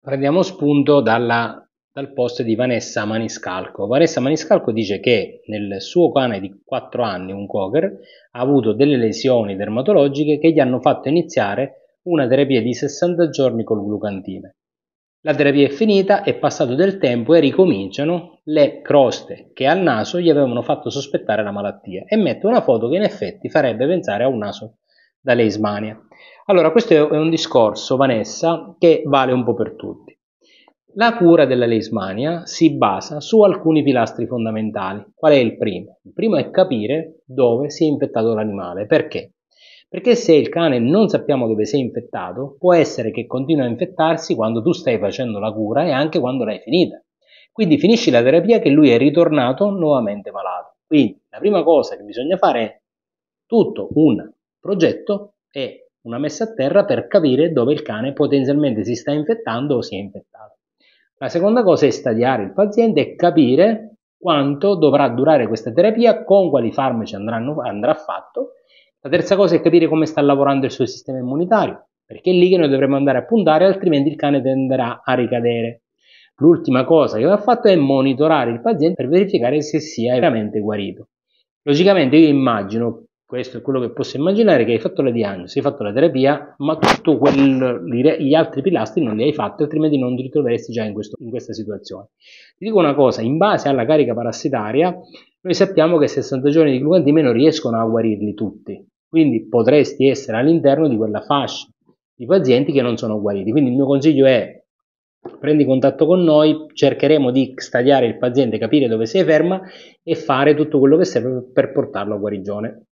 prendiamo spunto dalla, dal post di Vanessa Maniscalco. Vanessa Maniscalco dice che nel suo cane di 4 anni, un cocker, ha avuto delle lesioni dermatologiche che gli hanno fatto iniziare una terapia di 60 giorni col glucantine. La terapia è finita, è passato del tempo e ricominciano le croste che al naso gli avevano fatto sospettare la malattia e mette una foto che in effetti farebbe pensare a un naso dalle Ismanie. Allora, questo è un discorso, Vanessa, che vale un po' per tutti. La cura della leismania si basa su alcuni pilastri fondamentali. Qual è il primo? Il primo è capire dove si è infettato l'animale. Perché? Perché se il cane non sappiamo dove si è infettato, può essere che continua a infettarsi quando tu stai facendo la cura e anche quando l'hai finita. Quindi finisci la terapia che lui è ritornato nuovamente malato. Quindi la prima cosa che bisogna fare è tutto un progetto è una messa a terra per capire dove il cane potenzialmente si sta infettando o si è infettato. La seconda cosa è stadiare il paziente e capire quanto dovrà durare questa terapia, con quali farmaci andranno, andrà fatto. La terza cosa è capire come sta lavorando il suo sistema immunitario, perché è lì che noi dovremo andare a puntare, altrimenti il cane tenderà a ricadere. L'ultima cosa che va fatto è monitorare il paziente per verificare se sia veramente guarito. Logicamente io immagino questo è quello che posso immaginare, che hai fatto la diagnosi, hai fatto la terapia, ma tutti gli altri pilastri non li hai fatti, altrimenti non ti ritroveresti già in, questo, in, questa situazione. Ti dico una cosa, in base alla carica parassitaria, noi sappiamo che 60 giorni di glucantimia non riescono a guarirli tutti, quindi potresti essere all'interno di quella fascia di pazienti che non sono guariti. Quindi il mio consiglio è prendi contatto con noi, cercheremo di stadiare il paziente, capire dove si è ferma e fare tutto quello che serve per portarlo a guarigione.